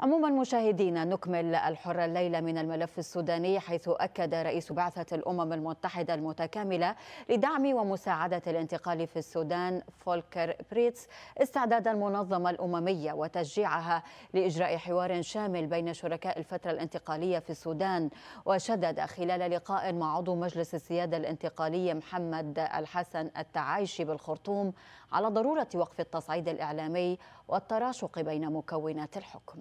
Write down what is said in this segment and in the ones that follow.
عموما مشاهدينا نكمل الحرة الليلة من الملف السوداني حيث أكد رئيس بعثة الأمم المتحدة المتكاملة لدعم ومساعدة الانتقال في السودان فولكر بريتس استعداد المنظمة الأممية وتشجيعها لإجراء حوار شامل بين شركاء الفترة الانتقالية في السودان وشدد خلال لقاء مع عضو مجلس السيادة الانتقالي محمد الحسن التعايشي بالخرطوم على ضرورة وقف التصعيد الإعلامي والتراشق بين مكونات الحكم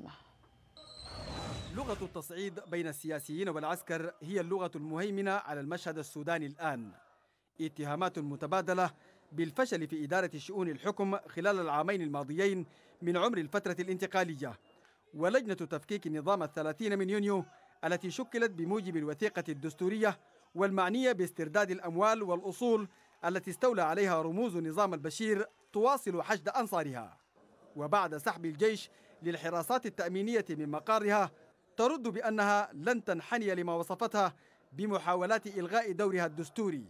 لغة التصعيد بين السياسيين والعسكر هي اللغة المهيمنة على المشهد السوداني الآن اتهامات متبادلة بالفشل في إدارة شؤون الحكم خلال العامين الماضيين من عمر الفترة الانتقالية ولجنة تفكيك نظام الثلاثين من يونيو التي شكلت بموجب الوثيقة الدستورية والمعنية باسترداد الأموال والأصول التي استولى عليها رموز نظام البشير تواصل حشد أنصارها وبعد سحب الجيش للحراسات التأمينية من مقارها ترد بأنها لن تنحني لما وصفتها بمحاولات إلغاء دورها الدستوري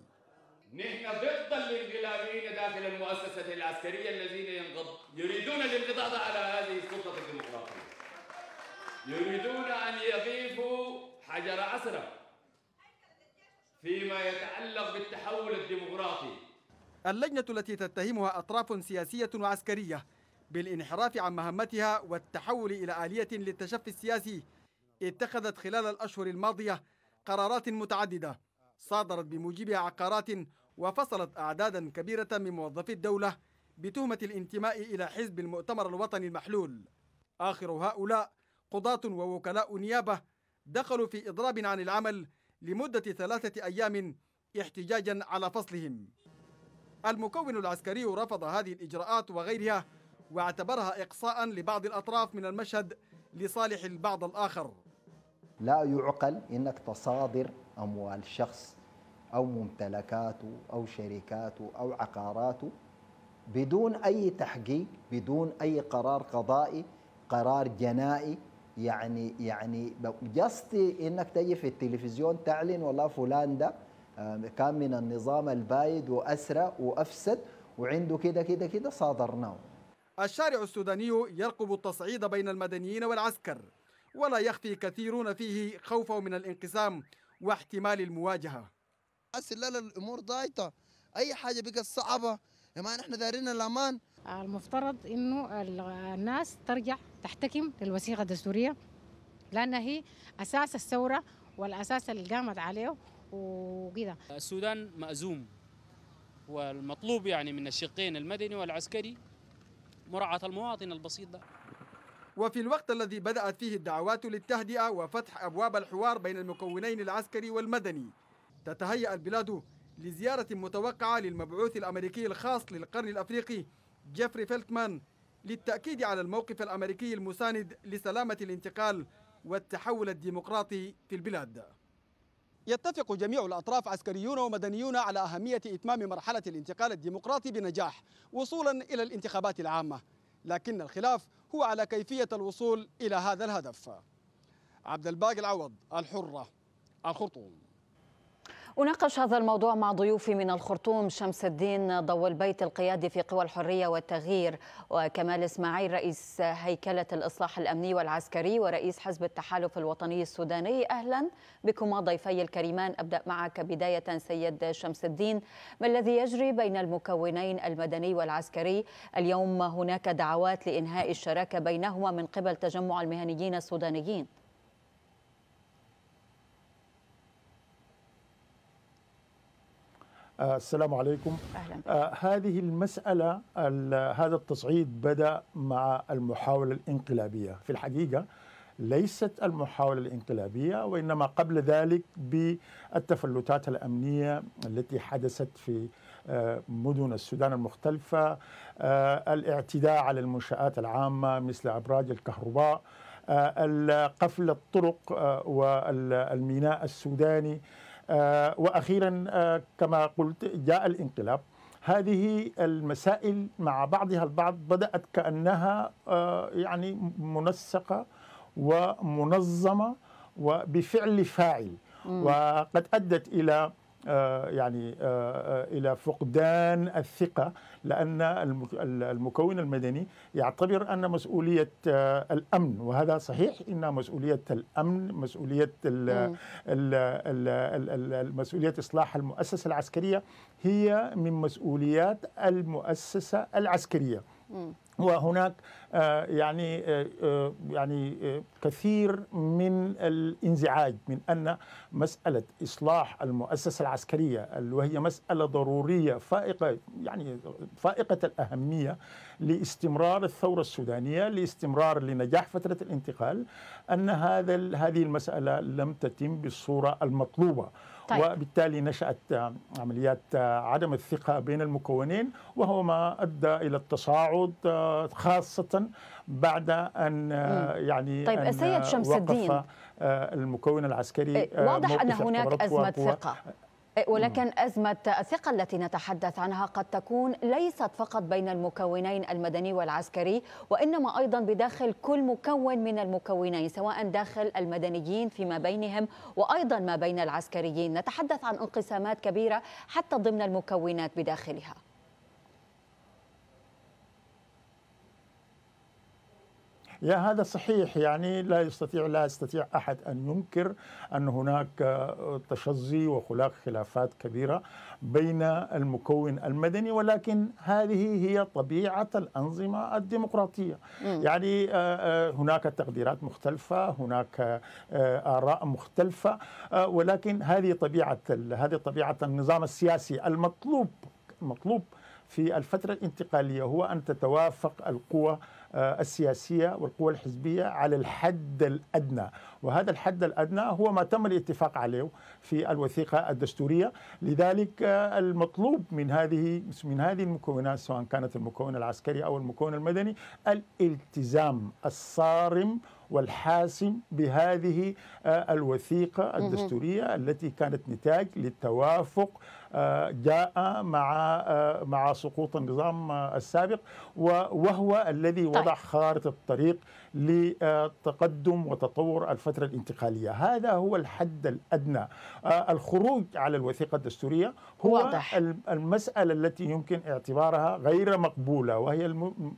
نحن ضد الانقلابيين داخل المؤسسة العسكرية الذين ينقض يريدون الانقضاض على هذه السلطة الديمقراطية يريدون أن يضيفوا حجر عسرة فيما يتعلق بالتحول الديمقراطي اللجنة التي تتهمها أطراف سياسية وعسكرية بالانحراف عن مهمتها والتحول إلى آلية للتشفي السياسي اتخذت خلال الأشهر الماضية قرارات متعددة صادرت بموجبها عقارات وفصلت أعدادا كبيرة من موظفي الدولة بتهمة الانتماء إلى حزب المؤتمر الوطني المحلول آخر هؤلاء قضاة ووكلاء نيابة دخلوا في إضراب عن العمل لمدة ثلاثة أيام احتجاجا على فصلهم المكون العسكري رفض هذه الإجراءات وغيرها واعتبرها إقصاء لبعض الأطراف من المشهد لصالح البعض الآخر لا يعقل انك تصادر اموال شخص او ممتلكاته او شركاته او عقاراته بدون اي تحقيق بدون اي قرار قضائي قرار جنائي يعني يعني جستي انك تجي في التلفزيون تعلن والله فلان ده آه، كان من النظام البايد واسرى وافسد وعنده كده كده كده صادرناه الشارع السوداني يرقب التصعيد بين المدنيين والعسكر ولا يخفي كثيرون فيه خوفه من الانقسام واحتمال المواجهة لا الأمور ضايتة أي حاجة بقت صعبة ما نحن دارين الأمان المفترض أنه الناس ترجع تحتكم للوثيقة الدستورية لأنها هي أساس الثورة والأساس اللي قامت عليه وكذا السودان مأزوم والمطلوب يعني من الشقين المدني والعسكري مراعاة المواطن البسيط ده وفي الوقت الذي بدأت فيه الدعوات للتهدئة وفتح أبواب الحوار بين المكونين العسكري والمدني تتهيأ البلاد لزيارة متوقعة للمبعوث الأمريكي الخاص للقرن الأفريقي جيفري فيلتمان للتأكيد على الموقف الأمريكي المساند لسلامة الانتقال والتحول الديمقراطي في البلاد يتفق جميع الأطراف عسكريون ومدنيون على أهمية إتمام مرحلة الانتقال الديمقراطي بنجاح وصولا إلى الانتخابات العامة لكن الخلاف هو على كيفية الوصول إلى هذا الهدف عبد الباقي العوض الحرة الخرطوم أناقش هذا الموضوع مع ضيوفي من الخرطوم شمس الدين ضو البيت القيادي في قوى الحرية والتغيير وكمال إسماعيل رئيس هيكلة الإصلاح الأمني والعسكري ورئيس حزب التحالف الوطني السوداني أهلا بكما ضيفي الكريمان أبدأ معك بداية سيد شمس الدين ما الذي يجري بين المكونين المدني والعسكري اليوم هناك دعوات لإنهاء الشراكة بينهما من قبل تجمع المهنيين السودانيين آه، السلام عليكم أهلا آه، هذه المسألة هذا التصعيد بدأ مع المحاولة الانقلابية في الحقيقة ليست المحاولة الانقلابية وإنما قبل ذلك بالتفلتات الأمنية التي حدثت في آه، مدن السودان المختلفة الاعتداء على المنشآت العامة مثل أبراج الكهرباء قفل الطرق والميناء السوداني آه، واخيرا آه، كما قلت جاء الانقلاب هذه المسائل مع بعضها البعض بدات كانها آه، يعني منسقه ومنظمه وبفعل فاعل وقد ادت الى آه، يعني آه، آه، الى فقدان الثقه لان المكون المدني يعتبر ان مسؤوليه الامن وهذا صحيح ان مسؤوليه الامن مسؤوليه ال ال مسؤوليه اصلاح المؤسسه العسكريه هي من مسؤوليات المؤسسه العسكريه وهناك آه، يعني آه، آه، يعني كثير من الانزعاج من ان مساله اصلاح المؤسسه العسكريه وهي مساله ضروريه فائقه يعني فائقه الاهميه لاستمرار الثورة السودانية لاستمرار لنجاح فترة الانتقال أن هذا هذه المسألة لم تتم بالصورة المطلوبة طيب. وبالتالي نشأت آه، عمليات آه، عدم الثقة بين المكونين وهو ما أدى إلى التصاعد آه، خاصة بعد أن يعني طيب أن سيد شمس الدين المكون العسكري إيه، واضح أن هناك أزمة ثقة ولكن أزمة الثقة التي نتحدث عنها قد تكون ليست فقط بين المكونين المدني والعسكري وإنما أيضا بداخل كل مكون من المكونين سواء داخل المدنيين فيما بينهم وأيضا ما بين العسكريين نتحدث عن انقسامات كبيرة حتى ضمن المكونات بداخلها يا هذا صحيح يعني لا يستطيع لا يستطيع احد ان ينكر ان هناك آه، تشظي وخلاق خلافات كبيره بين المكون المدني ولكن هذه هي طبيعه الانظمه الديمقراطيه م. يعني آه، آه، هناك تقديرات مختلفه هناك اراء مختلفه ولكن هذه طبيعه هذه طبيعه النظام السياسي المطلوب مطلوب في الفترة الانتقالية هو أن تتوافق القوى آه، السياسية والقوى الحزبية على الحد الأدنى وهذا الحد الأدنى هو ما تم الاتفاق عليه في الوثيقة الدستورية لذلك آه، المطلوب من هذه من هذه المكونات سواء كانت المكون العسكري أو المكون المدني الالتزام الصارم والحاسم بهذه آه، الوثيقة الدستورية التي كانت نتاج للتوافق جاء مع مع سقوط النظام السابق وهو الذي طيب. وضع خارطه الطريق لتقدم وتطور الفتره الانتقاليه هذا هو الحد الادنى الخروج على الوثيقه الدستوريه هو واضح. المساله التي يمكن اعتبارها غير مقبوله وهي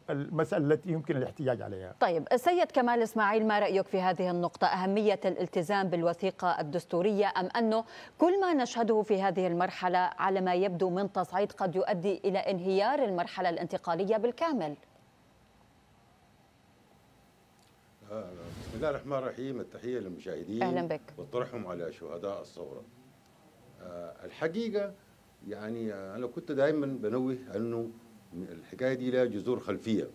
المساله التي يمكن الاحتجاج عليها طيب السيد كمال اسماعيل ما رايك في هذه النقطه اهميه الالتزام بالوثيقه الدستوريه ام انه كل ما نشهده في هذه المرحله على ما يبدو من تصعيد قد يؤدي إلى انهيار المرحلة الانتقالية بالكامل آه، بسم الله الرحمن الرحيم التحية للمشاهدين أهلا بك وطرحهم على شهداء الثورة آه، الحقيقة يعني أنا كنت دائما بنوه أنه الحكاية دي لها جذور خلفية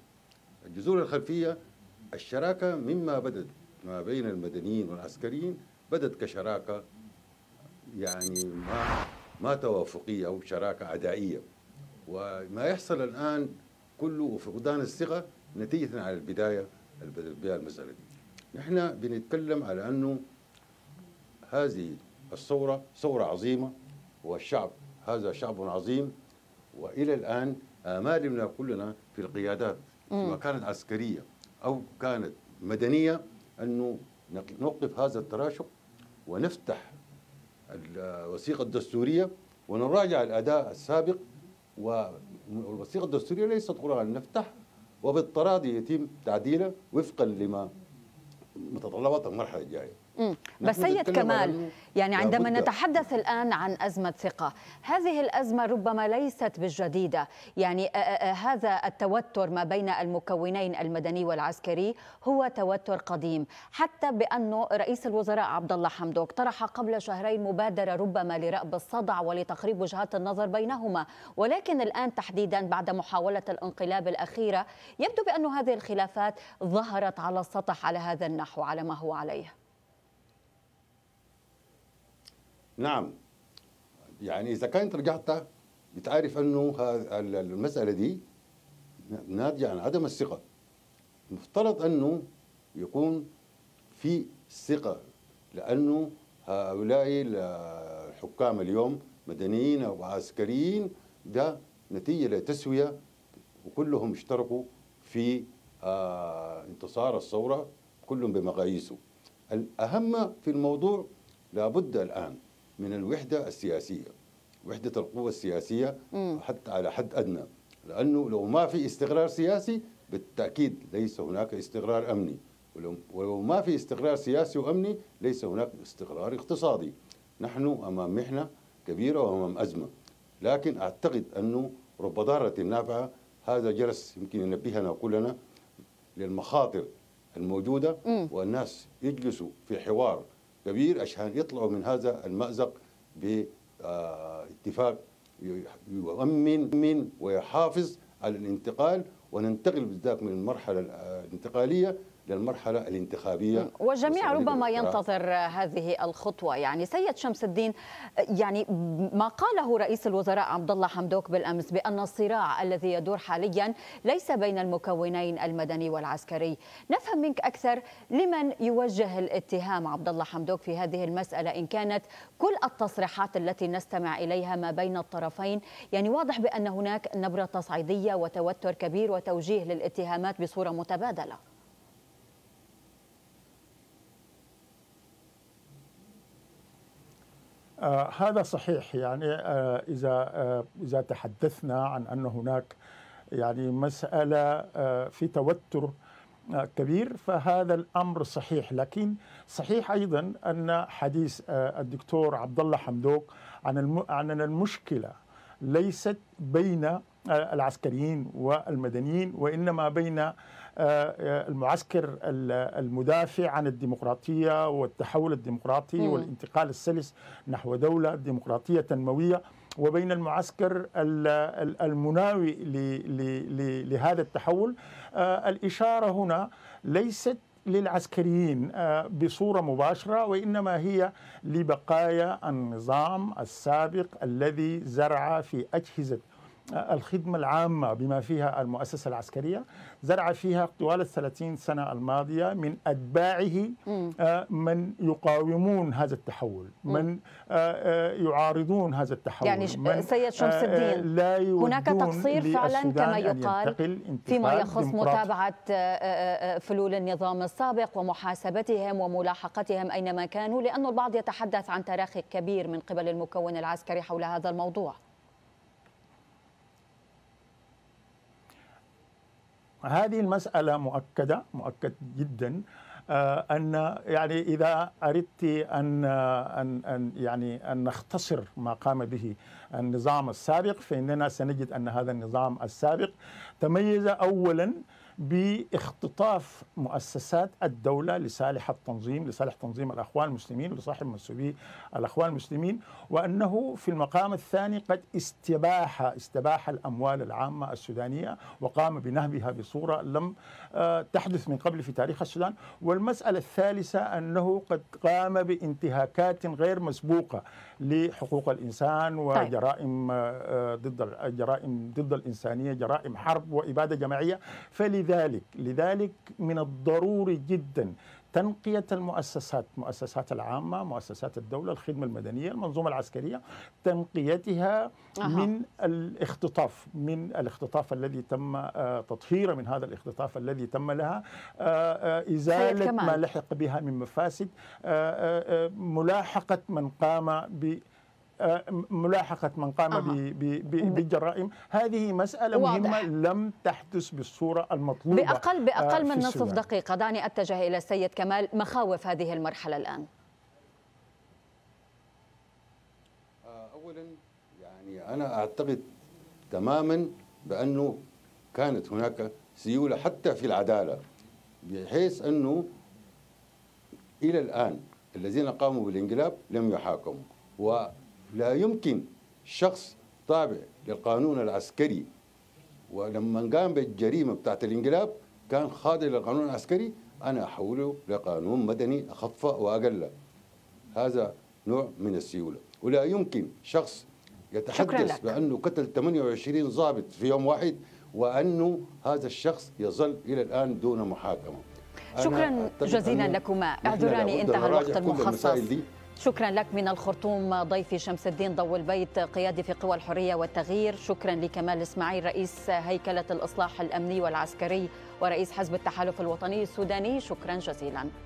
الجذور الخلفية الشراكة مما بدت ما بين المدنيين والعسكريين بدت كشراكة يعني ما ما توافقية أو شراكة عدائية وما يحصل الآن كله فقدان الثقة نتيجة على البداية بها المسألة دي نحن بنتكلم على أنه هذه الثورة ثورة عظيمة والشعب هذا شعب عظيم وإلى الآن آمالنا كلنا في القيادات سواء كانت عسكرية أو كانت مدنية أنه نوقف هذا التراشق ونفتح الوثيقه الدستوريه ونراجع الاداء السابق والوثيقه الدستوريه ليست قران نفتح وبالتراضي يتم تعديله وفقا لما متطلبات المرحله الجايه بس سيد كمال يعني عندما نتحدث الآن عن أزمة ثقة هذه الأزمة ربما ليست بالجديدة يعني آه، آه، آه، هذا التوتر ما بين المكونين المدني والعسكري هو توتر قديم حتى بأنه رئيس الوزراء عبد الله حمدوك طرح قبل شهرين مبادرة ربما لرأب الصدع ولتقريب وجهات النظر بينهما ولكن الآن تحديدا بعد محاولة الانقلاب الأخيرة يبدو بأن هذه الخلافات ظهرت على السطح على هذا النحو على ما هو عليه نعم يعني اذا كانت رجعت بتعرف انه المساله دي ناتجه عن عدم الثقه مفترض انه يكون في ثقه لانه هؤلاء الحكام اليوم مدنيين او عسكريين ده نتيجه لتسويه وكلهم اشتركوا في آه، انتصار الثوره كلهم بمقاييسه الاهم في الموضوع لابد الان من الوحدة السياسية وحدة القوى السياسية حتى على حد أدنى لأنه لو ما في استقرار سياسي بالتأكيد ليس هناك استقرار أمني ولو ما في استقرار سياسي وأمني ليس هناك استقرار اقتصادي نحن أمام محنة كبيرة وأمام أزمة لكن أعتقد أنه رب ضارة نافعة هذا جرس يمكن ينبهنا كلنا للمخاطر الموجودة والناس يجلسوا في حوار كبير عشان يطلعوا من هذا المأزق باتفاق آه، يؤمن من ويحافظ على الانتقال وننتقل بالذات من المرحلة آه، الانتقالية للمرحلة الانتخابية والجميع ربما ينتظر هذه الخطوة يعني سيد شمس الدين يعني ما قاله رئيس الوزراء عبد الله حمدوك بالأمس بأن الصراع الذي يدور حاليا ليس بين المكونين المدني والعسكري نفهم منك أكثر لمن يوجه الاتهام عبد الله حمدوك في هذه المسألة إن كانت كل التصريحات التي نستمع إليها ما بين الطرفين يعني واضح بأن هناك نبرة تصعيدية وتوتر كبير وتوجيه للاتهامات بصورة متبادلة آه هذا صحيح يعني آه اذا آه اذا تحدثنا عن ان هناك يعني مساله آه، في توتر آه، كبير فهذا الامر صحيح لكن صحيح ايضا ان حديث آه، الدكتور عبد الله حمدوك عن عن المشكله ليست بين العسكريين والمدنيين وانما بين آه، المعسكر المدافع عن الديمقراطية والتحول الديمقراطي مم. والانتقال السلس نحو دولة ديمقراطية تنموية وبين المعسكر المناوي لهذا التحول آه، الإشارة هنا ليست للعسكريين آه، بصوره مباشره وانما هي لبقايا النظام السابق الذي زرع في اجهزه الخدمة العامة بما فيها المؤسسة العسكرية زرع فيها طوال الثلاثين سنة الماضية من أتباعه آه، من يقاومون هذا التحول من آه، آه، يعارضون هذا التحول يعني سيد شمس الدين لا هناك تقصير فعلا كما يقال فيما يخص متابعة فلول النظام السابق ومحاسبتهم وملاحقتهم أينما كانوا لأن البعض يتحدث عن تراخي كبير من قبل المكون العسكري حول هذا الموضوع هذه المسألة مؤكدة مؤكد جدا آه، أن يعني إذا أردت أن أن أن يعني أن نختصر ما قام به النظام السابق فإننا سنجد أن هذا النظام السابق تميز أولا باختطاف مؤسسات الدولة لصالح التنظيم لصالح تنظيم الأخوان المسلمين ولصالح منسوبي الأخوان المسلمين وأنه في المقام الثاني قد استباح استباح الأموال العامة السودانية وقام بنهبها بصورة لم آه، تحدث من قبل في تاريخ السودان والمسألة الثالثة أنه قد قام بانتهاكات غير مسبوقة لحقوق الإنسان طيب. وجرائم آه، آه، ضد الجرائم ضد الإنسانية جرائم حرب وإبادة جماعية فلذلك لذلك لذلك من الضروري جدا تنقية المؤسسات مؤسسات العامة مؤسسات الدولة الخدمة المدنية المنظومة العسكرية تنقيتها أه. من الاختطاف من الاختطاف الذي تم آه، تطهيرها من هذا الاختطاف الذي تم لها آه، آه، إزالة ما لحق بها من مفاسد ملاحقة من قام ب آه، ملاحقة من قام أه. بالجرائم هذه مسألة واضح. مهمة لم تحدث بالصورة المطلوبة بأقل بأقل آه، من نصف دقيقة دعني أتجه إلى السيد كمال مخاوف هذه المرحلة الآن آه، أولا يعني أنا أعتقد تماما بأنه كانت هناك سيولة حتى في العدالة بحيث أنه إلى الآن الذين قاموا بالانقلاب لم يحاكموا و لا يمكن شخص طابع للقانون العسكري ولما قام بالجريمه بتاعت الانقلاب كان خاضع للقانون العسكري انا احوله لقانون مدني اخف واقل هذا نوع من السيوله ولا يمكن شخص يتحدث بانه قتل 28 ضابط في يوم واحد وانه هذا الشخص يظل الى الان دون محاكمه شكرا جزيلا لكما اعذراني انتهى الوقت المخصص شكرا لك من الخرطوم ضيفي شمس الدين ضو البيت قيادي في قوى الحريه والتغيير شكرا لكمال اسماعيل رئيس هيكله الاصلاح الامني والعسكري ورئيس حزب التحالف الوطني السوداني شكرا جزيلا